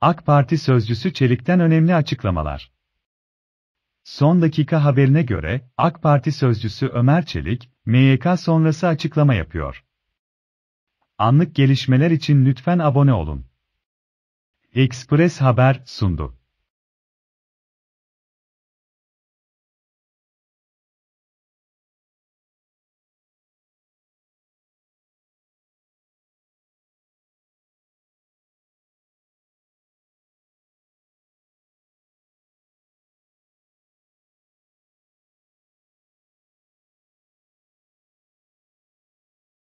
AK Parti sözcüsü Çelik'ten önemli açıklamalar. Son dakika haberine göre, AK Parti sözcüsü Ömer Çelik, MYK sonrası açıklama yapıyor. Anlık gelişmeler için lütfen abone olun. Express Haber sundu.